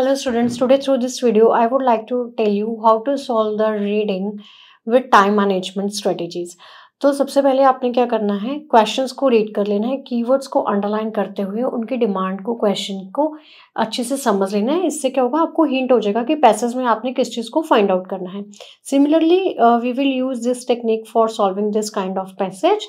hello students today through this video i would like to tell you how to solve the reading with time management strategies तो सबसे पहले आपने क्या करना है क्वेश्चंस को रीड कर लेना है कीवर्ड्स को अंडरलाइन करते हुए उनकी डिमांड को क्वेश्चन को अच्छे से समझ लेना है इससे क्या होगा आपको हिंट हो जाएगा कि पैसेज में आपने किस चीज़ को फाइंड आउट करना है similarly we will use this technique for solving this kind of passage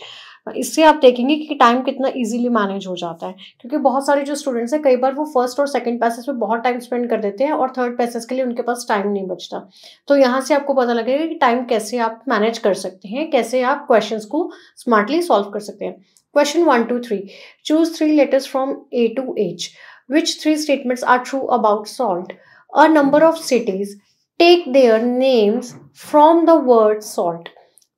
इससे आप देखेंगे कि टाइम कितना ईजिली मैनेज हो जाता है क्योंकि बहुत सारे जो स्टूडेंट्स हैं कई बार वो फर्स्ट और सेकेंड पैसेज में बहुत टाइम स्पेंड कर देते हैं और थर्ड पैसेज के लिए उनके पास टाइम नहीं बचता तो यहाँ से आपको पता लगेगा कि टाइम कैसे आप मैनेज कर सकते हैं कैसे आप क्वेश्चन को स्मार्टली सॉल्व कर सकते हैं question one two three choose three letters from A to H which three statements are true about salt a number of cities take their names from the word salt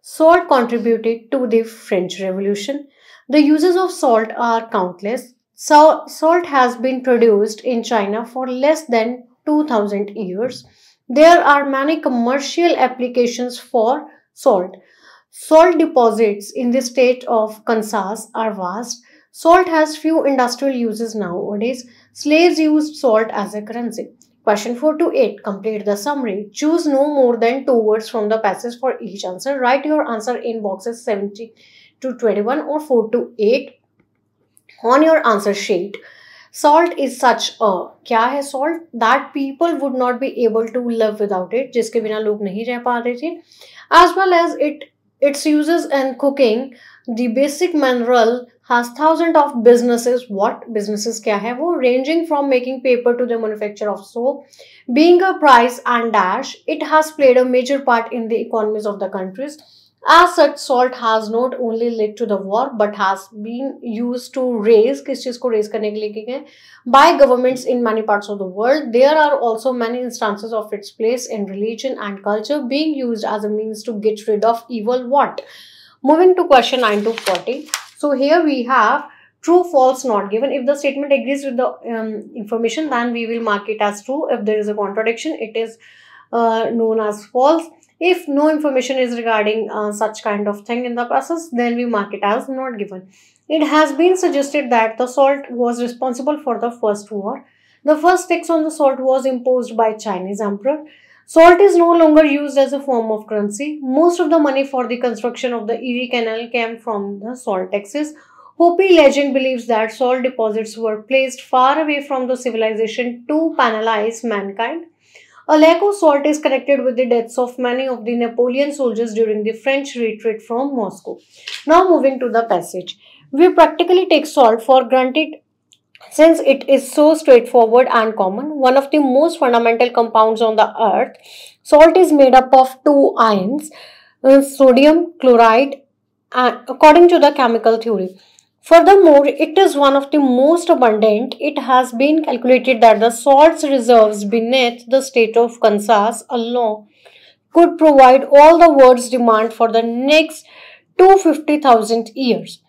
Salt contributed to the French Revolution. The uses of salt are countless. So, salt has been produced in China for less than 2000 years. There are many commercial applications for salt. Salt deposits in the state of Kansas are vast. Salt has few industrial uses nowadays. Slaves used salt as a currency. Question 4 to 8. Complete the summary. Choose no more than two words from the passage for each answer. Write your answer in boxes seventy to 21 or 4 to 8 on your answer sheet. Salt is such a क्या है That people would not be able to live without it. It जिसके बिना लोग नहीं रह पा रहे थे as well as it its uses and cooking the basic mineral has thousands of businesses what businesses kya hai wo ranging from making paper to the manufacture of soap being a price and dash it has played a major part in the economies of the countries as such salt has not only led to the war but has been used to raise किस चीज को raise करने के लिए किए by governments in many parts of the world there are also many instances of its place in religion and culture being used as a means to get rid of evil what Moving to question 9 to 40. So here we have true, false, not given. If the statement agrees with the um, information, then we will mark it as true. If there is a contradiction, it is uh, known as false. If no information is regarding uh, such kind of thing in the process, then we mark it as not given. It has been suggested that the salt was responsible for the First War. The first tax on the salt was imposed by Chinese emperor. Salt is no longer used as a form of currency. Most of the money for the construction of the Erie Canal came from the salt taxes. Hopi legend believes that salt deposits were placed far away from the civilization to penalize mankind. A lack of salt is connected with the deaths of many of the Napoleon soldiers during the French retreat from Moscow. Now moving to the passage. We practically take salt for granted since it is so straightforward and common, one of the most fundamental compounds on the earth, salt is made up of two ions, uh, sodium chloride, according to the chemical theory. Furthermore, it is one of the most abundant. It has been calculated that the salt's reserves beneath the state of Kansas alone could provide all the world's demand for the next 250,000 years.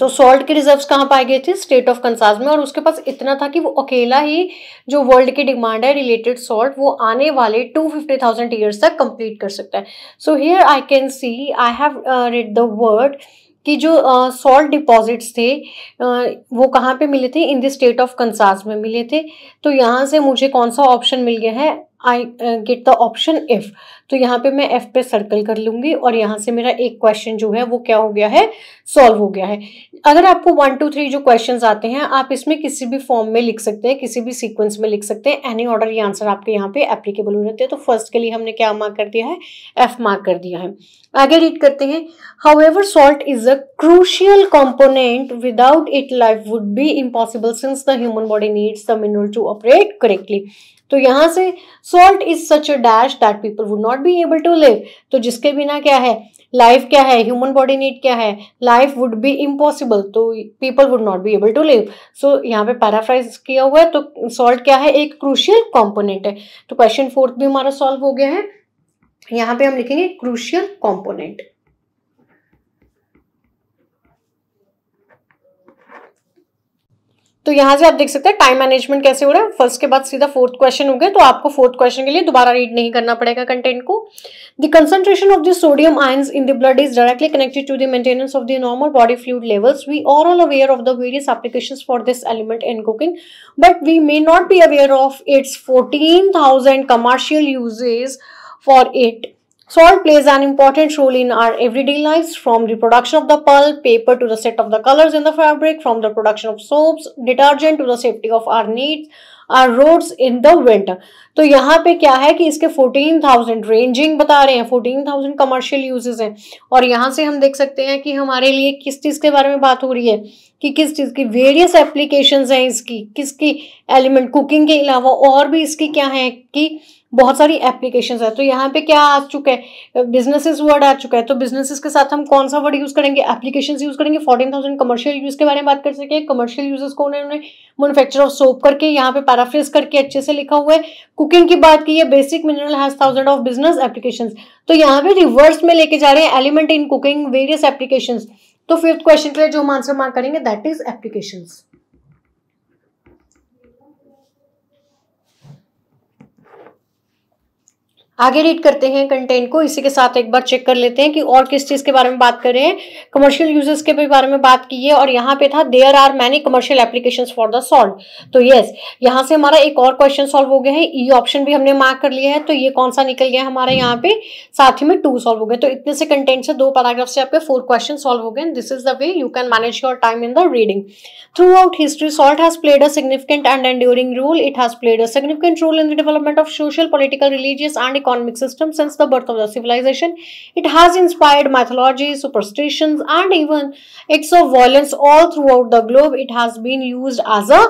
तो salt के reserves कहाँ पाए गए थे state of Kansas में और उसके पास इतना था कि वो अकेला ही जो वर्ल्ड की डिमांड है रिलेटेड सॉल्ट वो आने वाले टू फिफ्टी थाउजेंड ईयर्स तक कंप्लीट कर सकता है so here I can see I have read the word कि जो सॉल्ट uh, डिपॉजिट्स थे uh, वो कहाँ पे मिले थे in the state of Kansas में मिले थे तो यहाँ से मुझे कौन सा ऑप्शन मिल गया है I get the option if तो यहाँ पे मैं एफ पे सर्कल कर लूंगी और यहाँ से मेरा एक क्वेश्चन जो है वो क्या हो गया है सॉल्व हो गया है अगर आपको वन टू थ्री जो क्वेश्चन आते हैं आप इसमें किसी भी फॉर्म में लिख सकते हैं किसी भी सीक्वेंस में लिख सकते हैं एनी ऑर्डर ये आंसर आपके यहाँ पे एप्लीकेबल हो जाते हैं तो फर्स्ट के लिए हमने क्या मार्क कर दिया है एफ मार्क कर दिया है आगे रीड करते हैं however salt is a crucial component without it life would be impossible since the human body needs the mineral to operate correctly तो यहां से salt is such a dash that people would not be able to live तो जिसके बिना क्या है life क्या है ह्यूमन बॉडी नीड क्या है लाइफ वुड बी इम्पॉसिबल तो people would not be able to live so यहाँ पे पैराफ्राइज किया हुआ है तो सॉल्ट क्या है एक क्रूशियल कॉम्पोनेंट है तो क्वेश्चन फोर्थ भी हमारा सॉल्व हो गया है यहाँ पे हम लिखेंगे क्रूशियल कॉम्पोनेंट तो यहाँ से आप देख सकते हैं टाइम मैनेजमेंट कैसे हो रहा है फर्स्ट के बाद सीधा फोर्थ क्वेश्चन हो गया तो आपको फोर्थ क्वेश्चन के लिए दोबारा रीड नहीं करना पड़ेगा कंटेंट को the concentration of the sodium ions in the blood is directly connected to the maintenance of the normal body fluid levels we are all aware of the various application for this element in cooking but we may not be aware of its fourteen thousand commercial uses for it Salt plays an important role in our everyday lives from the production of the pulp, paper to the set of the colors in the fabric, from the production of soaps, detergent to the safety of our needs, our roads in the winter. तो यहाँ पे क्या है कि इसके 14,000 ranging बता रहे हैं 14,000 कमर्शियल यूजेस हैं और यहाँ से हम देख सकते हैं कि हमारे लिए किस चीज़ के बारे में बात हो रही है कि किस चीज़ की वेरियस एप्लीकेशंस हैं इसकी किसकी एलिमेंट कुकिंग के अलावा और भी इसकी क्या है कि बहुत सारी एप्लीकेशन है तो यहाँ पे क्या आ चुका है बिजनेसिस वर्ड आ चुका है तो बिजनेसिस के साथ हम कौन सा वर्ड यूज़ करेंगे एप्लीकेशन यूज़ करेंगे फोर्टीन थाउजेंड कमर्शियल यूज़ के बारे में बात कर सके कमर्शियल यूजेस को उन्होंने मैनुफेक्चर ऑफ सोप करके यहाँ पे पैराफ्रेस करके अच्छे से लिखा हुआ है कुकिंग की बात की है basic mineral has thousand of business application तो यहाँ पे रिवर्स में लेके जा रहे हैं element in cooking various application तो फिफ्थ क्वेश्चन के लिए जो हम आंसर मार्क करेंगे दैट इज एप्लीकेशन आगे रीड करते हैं कंटेंट को इसी के साथ एक बार चेक कर लेते हैं कि और किस चीज़ के बारे में बात कर रहे हैं कमर्शियल यूजर्स के बारे में बात की है और यहाँ पे था there are many commercial applications for the salt तो यस यहाँ से हमारा एक और क्वेश्चन सॉल्व हो गया है ई e ऑप्शन भी हमने मार्क कर लिया है तो ये कौन सा निकल गया हमारा यहाँ पे साथ ही में टू सॉल्व हो गए तो इतने से कंटेंट से दो पैराग्राफ से आपके फोर क्वेश्चन सॉल्व हो गए this is the way you can manage your time in the reading throughout history salt has played a significant and and role it has played a significant role in the development of social political religious and economic system since the birth of the civilization. It has inspired mythology, superstitions, and even acts of violence all throughout the globe. It has been used as a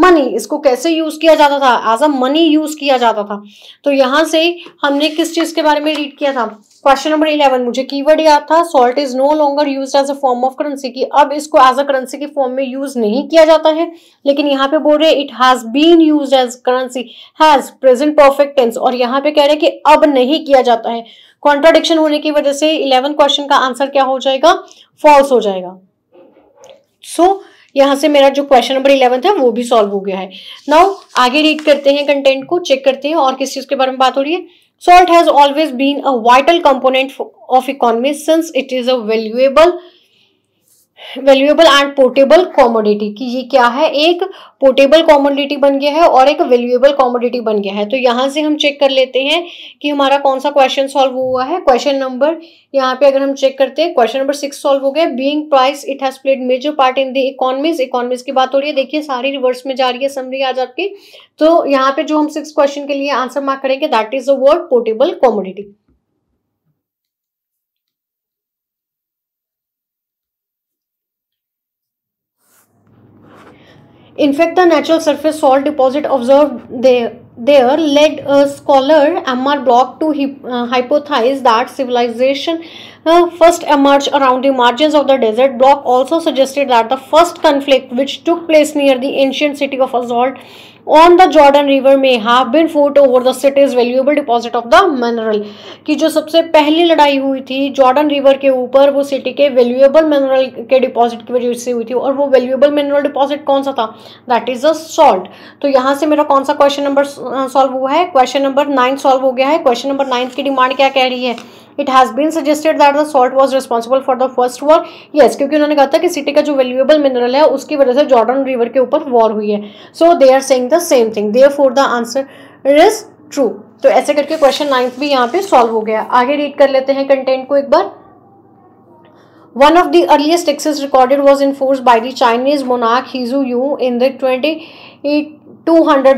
money इसको कैसे use किया जाता था as a money use किया जाता था तो यहां से हमने किस चीज के बारे में रीड किया था क्वेश्चन नंबर इलेवन मुझे कीवर्ड याद था salt is no longer use as a form of currency की अब इसको एज अ करेंसी के फॉर्म में यूज नहीं किया जाता है लेकिन यहाँ पे बोल रहे it has been use as currency has present perfect tense और यहाँ पे कह रहे हैं कि अब नहीं किया जाता है कॉन्ट्राडिक्शन होने की वजह से इलेवन क्वेश्चन का आंसर क्या हो जाएगा फॉल्स हो जाएगा सो so, यहां से मेरा जो क्वेश्चन नंबर इलेवन था वो भी सॉल्व हो गया है नाउ आगे रीड करते हैं कंटेंट को चेक करते हैं और किस चीज के बारे में बात हो रही है Salt has always been a vital component of economy since it is a valuable valuable and portable commodity कि ये क्या है एक पोर्टेबल कॉमोडिटी बन गया है और एक वैल्यूएबल कॉमोडिटी बन गया है तो यहाँ से हम चेक कर लेते हैं कि हमारा कौन सा क्वेश्चन सॉल्व हुआ है क्वेश्चन नंबर यहाँ पे अगर हम चेक करते हैं क्वेश्चन नंबर सिक्स सॉल्व हो गया being price it has played major part in the economies economies की बात हो रही है देखिए सारी रिवर्स में जा रही है समरी आज आपकी तो यहाँ पे जो हम सिक्स क्वेश्चन के लिए आंसर मार्क करेंगे that is a word portable commodity In fact, the natural surface salt deposit observed there, there led a scholar Ammar Block to uh, hypothesize that civilization uh, first emerged around the margins of the desert. Block also suggested that the first conflict which took place near the ancient city of Azalt on the Jordan river में have been fought over the city's valuable deposit of the mineral कि जो सबसे पहली लड़ाई हुई थी Jordan river के ऊपर वो सिटी के वैल्यूएबल मिनरल के डिपॉजिट की वजह से हुई थी और वो वैल्यूएबल मिनरल डिपॉजिट कौन सा था दैट इज अ सॉल्ट तो यहाँ से मेरा कौन सा क्वेश्चन नंबर सॉल्व हुआ है क्वेश्चन नंबर नाइन सॉल्व हो गया है क्वेश्चन नंबर नाइन्थ की डिमांड क्या कह रही है it has been suggested that the salt was responsible for the first war yes क्योंकि उन्होंने कहा था कि सिटी का जो वैल्यूएबल मिनरल है उसकी वजह से जॉर्डन रिवर के ऊपर वॉर हुई है so they are saying the same thing therefore the answer is true तो ऐसे करके क्वेश्चन नाइन्थ भी यहाँ पे सॉल्व हो गया आगे रीड कर लेते हैं कंटेंट को एक बार one of the One of the earliest taxes recorded was enforced by the Chinese monarch Hizu Yu in the 2200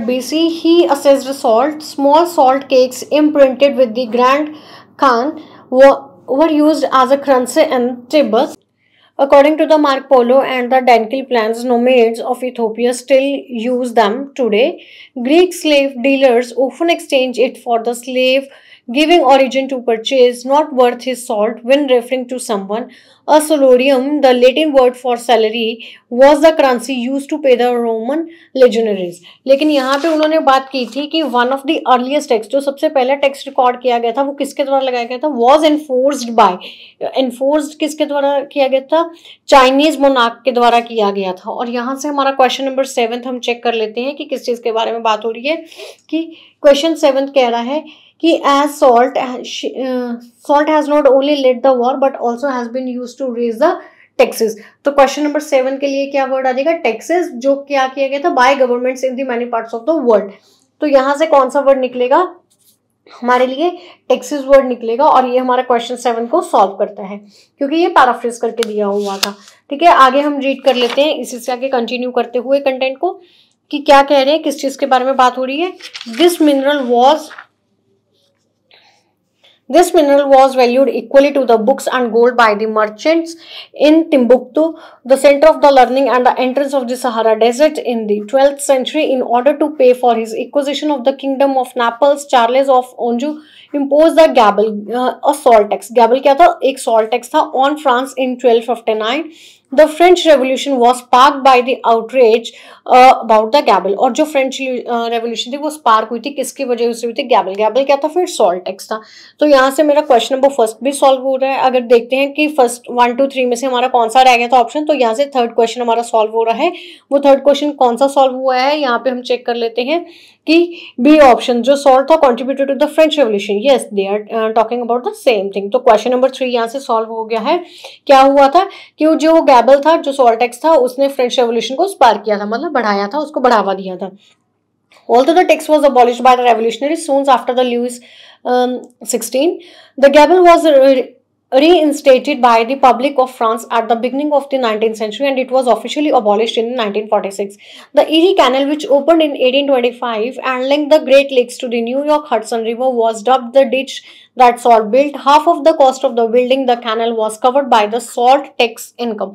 BC. He assessed salt, small salt cakes imprinted with the Grand Khan were used as a currency and tables. According to the Marco Polo and the Dankel plans, nomads of Ethiopia still use them today. Greek slave dealers often exchange it for the slave giving origin to purchase not worth his salt when referring to someone. A solarium, the Latin word for salary, was the currency used to pay the Roman legionaries. लेकिन यहाँ पे उन्होंने बात की थी कि one of the earliest text जो सबसे पहला टेक्स्ट रिकॉर्ड किया गया था वो किसके द्वारा लगाया गया था वॉज एनफोर्स्ड बाय एनफोर्स्ड किसके द्वारा किया गया था चाइनीज मोनाक के द्वारा किया गया था और यहाँ से हमारा क्वेश्चन नंबर सेवन्थ हम चेक कर लेते हैं कि किस चीज़ के बारे में बात हो रही है कि क्वेश्चन सेवन्थ कह रहा है कि as salt salt has not only let the war but also has has use to raise the taxes तो क्वेश्चन नंबर सेवन के लिए क्या वर्ड आ जाएगा टैक्सेस जो क्या किया गया था by governments in the many parts of the world तो यहां से कौन सा वर्ड निकलेगा हमारे लिए टैक्सेस वर्ड निकलेगा और ये हमारा क्वेश्चन सेवन को सॉल्व करता है क्योंकि ये पैराफ्रेज करके दिया हुआ था ठीक है आगे हम रीड कर लेते हैं इसी से आगे कंटिन्यू करते हुए कंटेंट को कि क्या कह रहे हैं किस चीज़ के बारे में बात हो रही है this mineral was This mineral was valued equally to the books and gold by the merchants in Timbuktu, the center of the learning and the entrance of the Sahara Desert in the 12th century in order to pay for his acquisition of the kingdom of Naples, Charles of Anjou imposed the gabelle, uh, a salt tax. Gabelle क्या था? एक salt tax था on France in 1259. The French revolution was park by the outrage about the gabelle और जो French revolution uh, थी वो spark हुई थी किसकी वजह से हुई थी गैबल गैबल क्या था फिर सॉल्ट टैक्स था तो यहाँ से मेरा क्वेश्चन नंबर फर्स्ट भी सॉल्व हो रहा है अगर देखते हैं कि फर्स्ट वन टू थ्री में से हमारा कौन सा रह गया था ऑप्शन तो यहाँ से थर्ड क्वेश्चन हमारा सॉल्व हो रहा है वो थर्ड क्वेश्चन कौन सा सॉल्व हुआ है यहाँ पे हम चेक कर लेते हैं कि बी ऑप्शन जो सॉल्ट था contributed to the French revolution yes they are talking about the same thing तो क्वेश्चन नंबर थ्री यहाँ से सॉल्व हो गया है क्या हुआ था कि जो गैबल कैबल था जो सॉल्टेक्स था उसने फ्रेंच रेवोल्यूशन को स्पार्क किया था मतलब बढ़ाया था उसको बढ़ावा दिया था Although the text was abolished by the revolutionaries soon after the Louis um, 16, the gabelle was re reinstated by the public of France at the beginning of the 19th century and it was officially abolished in 1946. The Erie Canal, which opened in 1825 and linked the Great Lakes to the New York Hudson River, was dubbed the ditch that salt built half of the cost of the building the canal was covered by the salt tax income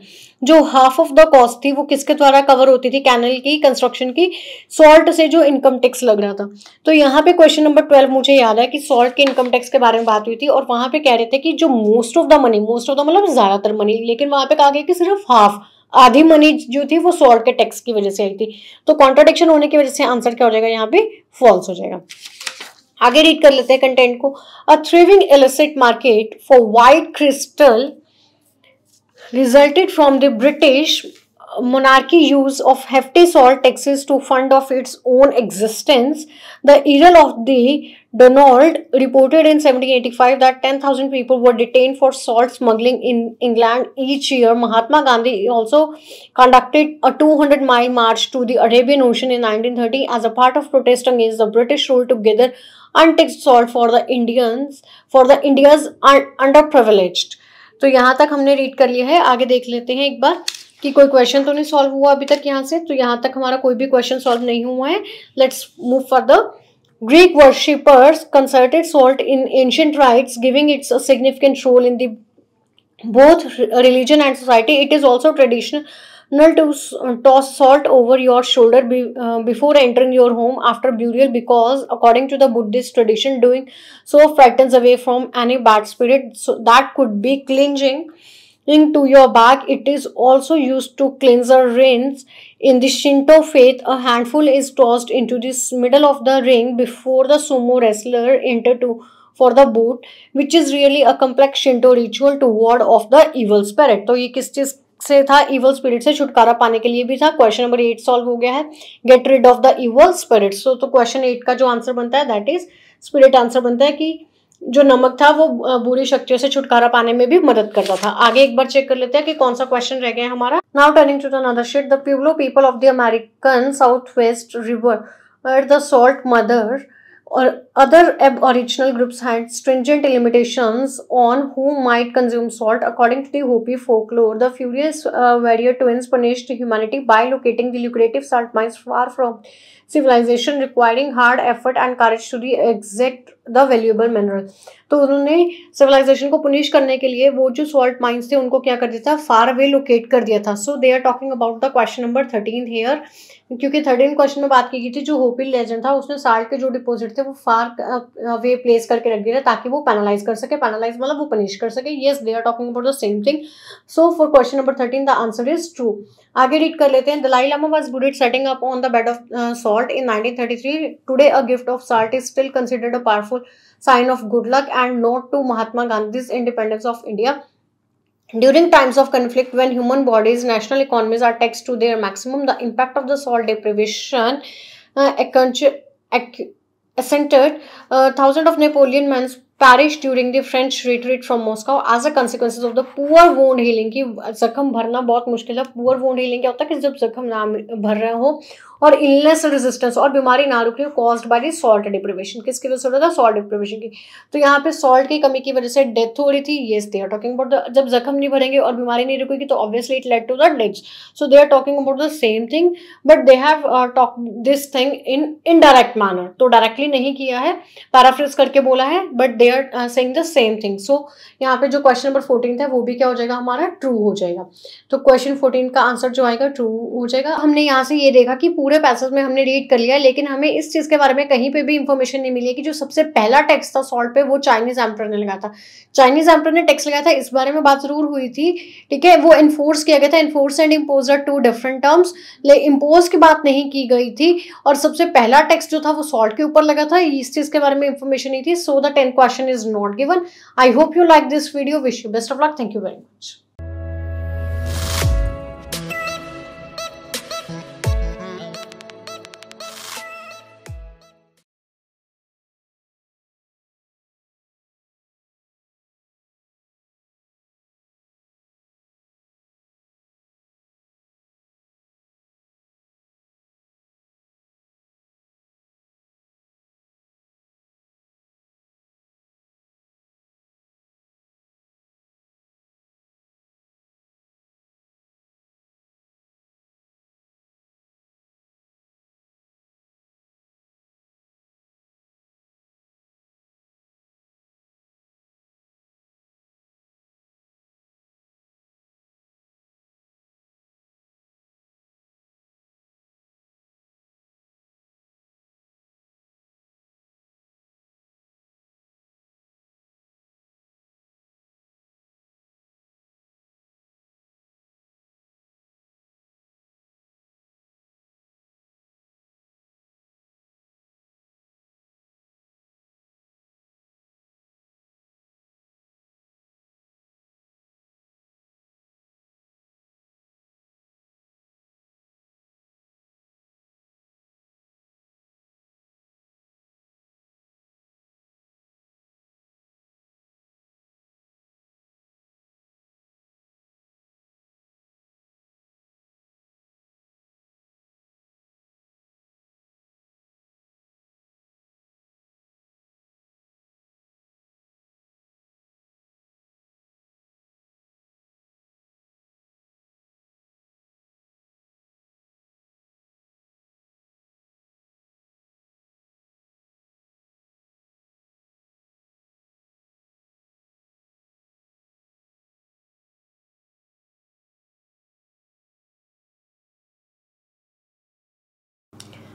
जो half of the cost थी वो किसके द्वारा cover होती थी canal की construction की salt से जो income tax लग रहा था तो यहाँ पे question number ट्वेल्व मुझे याद है कि salt के income tax के बारे में बात हुई थी और वहाँ पे कह रहे थे कि जो most of the money most of the मतलब ज़्यादातर money लेकिन वहाँ पे कहा गया कि सिर्फ half आधी मनी जो थी वो सॉल्ट के टैक्स की वजह से आई थी तो कॉन्ट्राडिक्शन होने की वजह से आंसर क्या हो जाएगा यहाँ पे फॉल्स हो जाएगा आगे रीड कर लेते हैं कंटेंट को a thriving illicit market for white crystal resulted from the British monarchy use of hefty salt taxes to fund of its own existence the earl of the donald reported in 1785 that 10000 people were detained for salt smuggling in england each year mahatma gandhi also conducted a 200 mile march to the arabian ocean in 1930 as a part of protesting against the british rule together untaxed salt for the Indians for the India's underprivileged तो यहाँ तक हमने read कर लिया है आगे देख लेते हैं एक बार कि कोई क्वेश्चन तो नहीं सॉल्व हुआ अभी तक यहाँ से तो यहाँ तक हमारा कोई भी क्वेश्चन सॉल्व नहीं हुआ है let's move for the Greek concerted concerted salt in ancient giving giving its significant role in the both religion and society it is also traditional Not to uh, toss salt over your shoulder be, uh, before entering your home after burial because according to the Buddhist tradition, doing so frightens away from any bad spirit. So that could be cleansing into your bag. It is also used to cleanse or rinse. In the Shinto faith, a handful is tossed into the middle of the ring before the sumo wrestler enter to for the boot, which is really a complex Shinto ritual to ward off the evil spirit. So, this is. से था evil spirit से छुटकारा पाने के लिए भी था question number eight solve हो गया है get rid of the evil so तो क्वेश्चन एट का जो आंसर बनता है दैट इज स्पिरिट आंसर बनता है कि जो नमक था वो बुरी शक्तियों से छुटकारा पाने में भी मदद करता था आगे एक बार चेक कर लेते हैं कि कौन सा क्वेश्चन रह गया हमारा now turning to another sheet the people of the American south west river the salt mother Or other aboriginal groups had stringent limitations on who might consume salt. According to the Hopi folklore, the furious uh, warrior twins punished humanity by locating the lucrative salt mines far from civilisation requiring hard effort and courage to re exact the valuable mineral तो उन्होंने civilisation को punish करने के लिए वो जो salt mines थे उनको क्या कर दिया था फार अवे लोकेट कर दिया था so they are talking about the question number thirteen here क्योंकि थर्टीन क्वेश्चन में बात की गई थी जो होपी लेजेंड था उसने साल्ट के जो डिपॉजिट थे वो फार अवे प्लेस करके रख दिया था ताकि वो पैनालाइज कर सके पैनालाइज मतलब वो पनिश कर सके yes they are talking about the same thing so for question number thirteen the answer is true आगे रीड कर लेते हैं Dalai Lama was budded setting up on the bed of salt in 1933 today a gift of salt is still considered a powerful sign of good luck and note to Mahatma Gandhi's independence of India During times of conflict, when human bodies, national economies are taxed to their maximum, the impact of the salt deprivation uh, accentuated uh, thousands of Napoleon men's perish during the French retreat from Moscow as a consequence of the poor wound healing की जख्म भरना बहुत मुश्किल है poor wound healing क्या होता है कि जब जख्म ना भर रहे हो और इलनेस रेजिस्टेंस और बीमारी ना रुक रही हो कॉज्ड बाई सॉल्ट डिप्रिवेशन किसकी वजह से हो रहा था सॉल्ट डिप्रिवेशन की तो यहाँ पे सॉल्ट की कमी की वजह से डेथ हो रही थी ये दे आर टॉकिंग अबाउट जब जख्म नहीं भरेंगे और बीमारी नहीं रुकेगी तो obviously it let to the death so they are talking about the same thing but they have talk this thing in indirect manner तो डायरेक्टली नहीं किया है पैराफ्रेस करके बोला है but they are saying the same thing so यहाँ पे जो क्वेश्चन नंबर फोर्टीन था वो भी क्या हो जाएगा हमारा ट्रू हो जाएगा तो क्वेश्चन फोर्टीन का आंसर जो आएगा ट्रू हो जाएगा हमने यहाँ से ये देखा कि पूरे पूरे पैसेज में हमने रीड कर लिया लेकिन हमें इस चीज़ के बारे में कहीं पे भी इंफॉर्मेशन नहीं मिली कि जो सबसे पहला टैक्स था सॉल्ट पे वो चाइनीज एम्पर ने लगाया था चाइनीज एम्पर ने टैक्स लगाया था इस बारे में बात जरूर हुई थी ठीक है वो इन्फोर्स किया गया था enforce and impose two different terms ले इम्पोज की बात नहीं की गई थी और सबसे पहला टैक्स जो था वो सॉल्ट के ऊपर लगा था इस चीज़ के बारे में इन्फॉर्मेशन नहीं थी so the tenth question is not given I hope you like this video wish you best of luck thank you very much